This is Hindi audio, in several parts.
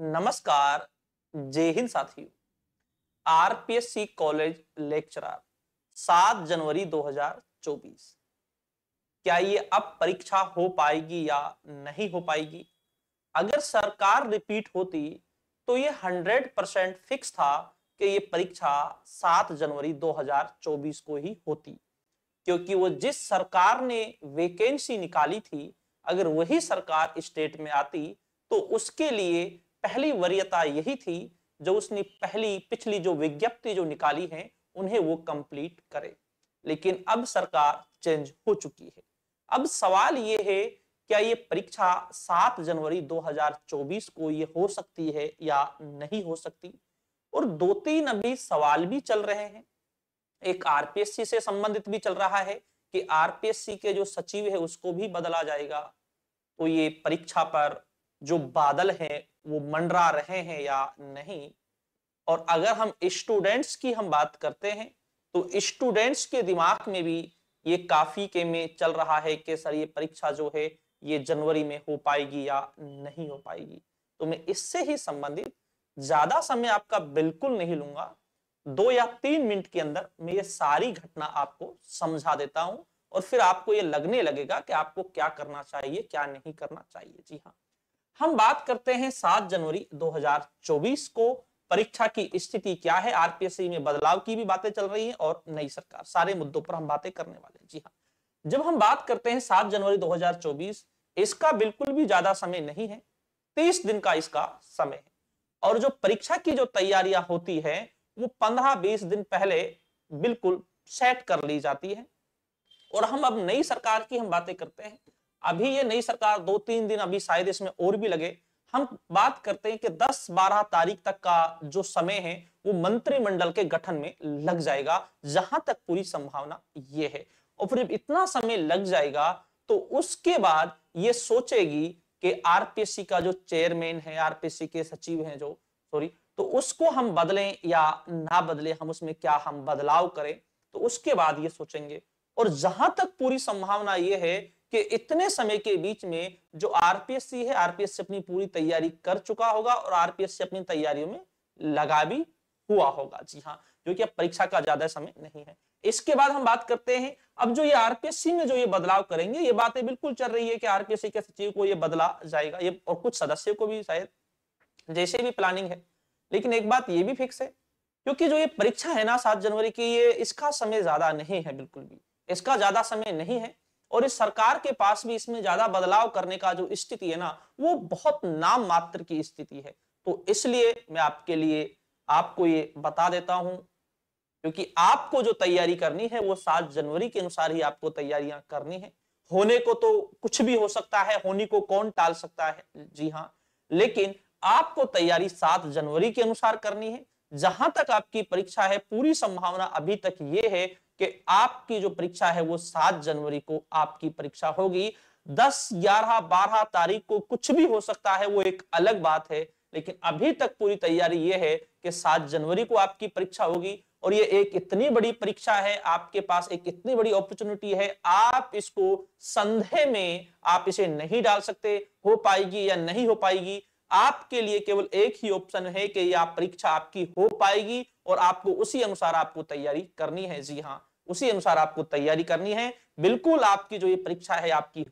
नमस्कार जय हिंद साथियों आरपीएससी कॉलेज लेक्चरर 7 जनवरी 2024 क्या ये अब परीक्षा हो पाएगी या नहीं हो पाएगी अगर सरकार रिपीट होती तो ये 100 परसेंट फिक्स था कि ये परीक्षा 7 जनवरी 2024 को ही होती क्योंकि वो जिस सरकार ने वैकेंसी निकाली थी अगर वही सरकार स्टेट में आती तो उसके लिए पहली वरीयता यही थी जो उसने पहली पिछली जो विज्ञप्ति जो निकाली है उन्हें वो कंप्लीट करे लेकिन अब सरकार चेंज हो चुकी है अब सवाल ये है क्या ये परीक्षा 7 जनवरी 2024 को ये हो सकती है या नहीं हो सकती और दो तीन अभी सवाल भी चल रहे हैं एक आरपीएससी से संबंधित भी चल रहा है कि आरपीएससी के जो सचिव है उसको भी बदला जाएगा तो ये परीक्षा पर जो बादल है वो मंडरा रहे हैं या नहीं और अगर हम स्टूडेंट्स की हम बात करते हैं तो स्टूडेंट्स के दिमाग में भी ये काफी के में चल रहा है कि सर ये परीक्षा जो है ये जनवरी में हो पाएगी या नहीं हो पाएगी तो मैं इससे ही संबंधित ज्यादा समय आपका बिल्कुल नहीं लूंगा दो या तीन मिनट के अंदर मैं ये सारी घटना आपको समझा देता हूं और फिर आपको ये लगने लगेगा कि आपको क्या करना चाहिए क्या नहीं करना चाहिए जी हाँ हम बात करते हैं 7 जनवरी 2024 को परीक्षा की स्थिति क्या है आरपीएससी में बदलाव की भी बातें चल रही हैं और नई सरकार सारे मुद्दों पर हम बातें करने वाले हैं जी हाँ जब हम बात करते हैं 7 जनवरी 2024 इसका बिल्कुल भी ज्यादा समय नहीं है 30 दिन का इसका समय है और जो परीक्षा की जो तैयारियां होती है वो पंद्रह बीस दिन पहले बिल्कुल सेट कर ली जाती है और हम अब नई सरकार की हम बातें करते हैं अभी ये नई सरकार दो तीन दिन अभी शायद इसमें और भी लगे हम बात करते हैं कि 10-12 तारीख तक का जो समय है वो मंत्रिमंडल के गठन में लग जाएगा जहां तक पूरी संभावना ये है और फिर इतना समय लग जाएगा तो उसके बाद ये सोचेगी कि आरपीसी का जो चेयरमैन है आरपीसी के सचिव हैं जो सॉरी तो उसको हम बदलें या ना बदले हम उसमें क्या हम बदलाव करें तो उसके बाद ये सोचेंगे और जहां तक पूरी संभावना ये है कि इतने समय के बीच में जो आरपीएससी है आरपीएससी अपनी पूरी तैयारी कर चुका होगा और आरपीएससी अपनी तैयारियों में लगा भी हुआ होगा जी हाँ क्योंकि अब परीक्षा का ज्यादा समय नहीं है इसके बाद हम बात करते हैं अब जो ये आरपीएससी में जो ये बदलाव करेंगे ये बातें बिल्कुल चल रही है कि आरपीएससी के सचिव को ये बदला जाएगा ये और कुछ सदस्यों को भी शायद जैसे भी प्लानिंग है लेकिन एक बात ये भी फिक्स है क्योंकि जो ये परीक्षा है ना सात जनवरी की ये इसका समय ज्यादा नहीं है बिल्कुल भी इसका ज्यादा समय नहीं है और इस सरकार के पास भी इसमें ज्यादा बदलाव करने का जो स्थिति है ना वो बहुत नाम मात्र की स्थिति है तो इसलिए मैं आपके लिए आपको ये बता देता हूं क्योंकि आपको जो तैयारी करनी है वो सात जनवरी के अनुसार ही आपको तैयारियां करनी है होने को तो कुछ भी हो सकता है होने को कौन टाल सकता है जी हाँ लेकिन आपको तैयारी सात जनवरी के अनुसार करनी है जहां तक आपकी परीक्षा है पूरी संभावना अभी तक ये है कि आपकी जो परीक्षा है वो सात जनवरी को आपकी परीक्षा होगी दस ग्यारह बारह तारीख को कुछ भी हो सकता है वो एक अलग बात है लेकिन अभी तक पूरी तैयारी ये है कि सात जनवरी को आपकी परीक्षा होगी और ये एक इतनी बड़ी परीक्षा है आपके पास एक इतनी बड़ी अपॉर्चुनिटी है आप इसको संदेह में आप इसे नहीं डाल सकते हो पाएगी या नहीं हो पाएगी आपके लिए केवल एक ही ऑप्शन है कि यह परीक्षा आपकी हो पाएगी और आपको उसी अनुसार आपको तैयारी करनी है जी हाँ उसी अनुसार आपको तैयारी करनी है बिल्कुल आपकी जो ये परीक्षा है आपकी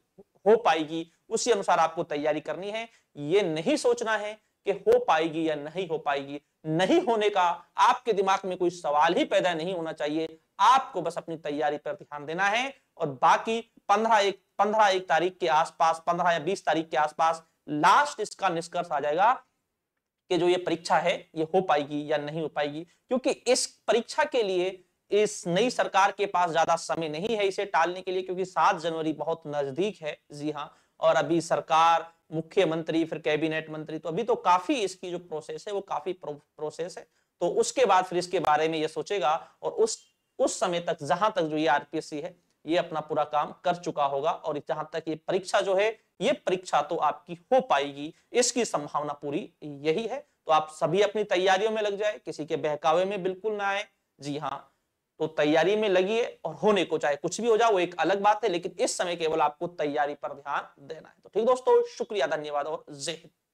हो पाएगी उसी अनुसार आपको तैयारी करनी है ये नहीं सोचना है कि हो पाएगी या नहीं हो पाएगी नहीं होने का आपके दिमाग में कोई सवाल ही पैदा नहीं होना चाहिए आपको बस अपनी तैयारी पर ध्यान देना है और बाकी पंद्रह एक पंद्रह एक तारीख के आसपास पंद्रह या बीस तारीख के आसपास लास्ट इसका निष्कर्ष आ जाएगा कि जो ये परीक्षा है ये हो पाएगी या नहीं हो पाएगी क्योंकि इस परीक्षा के लिए इस नई सरकार के पास ज्यादा समय नहीं है इसे टालने के लिए क्योंकि सात जनवरी बहुत नजदीक है जी हाँ और अभी सरकार मुख्यमंत्री फिर कैबिनेट मंत्री तो अभी तो काफी इसकी जो प्रोसेस है वो काफी प्रोसेस है तो उसके बाद फिर इसके बारे में ये सोचेगा और उस उस समय तक जहां तक जो ये आरपीएससी है ये अपना पूरा काम कर चुका होगा और जहां तक ये परीक्षा जो है ये परीक्षा तो आपकी हो पाएगी इसकी संभावना पूरी यही है तो आप सभी अपनी तैयारियों में लग जाए किसी के बहकावे में बिल्कुल ना आए जी हाँ तो तैयारी में लगी है और होने को चाहे कुछ भी हो जाए वो एक अलग बात है लेकिन इस समय केवल आपको तैयारी पर ध्यान देना है तो ठीक दोस्तों शुक्रिया धन्यवाद और जय हिंद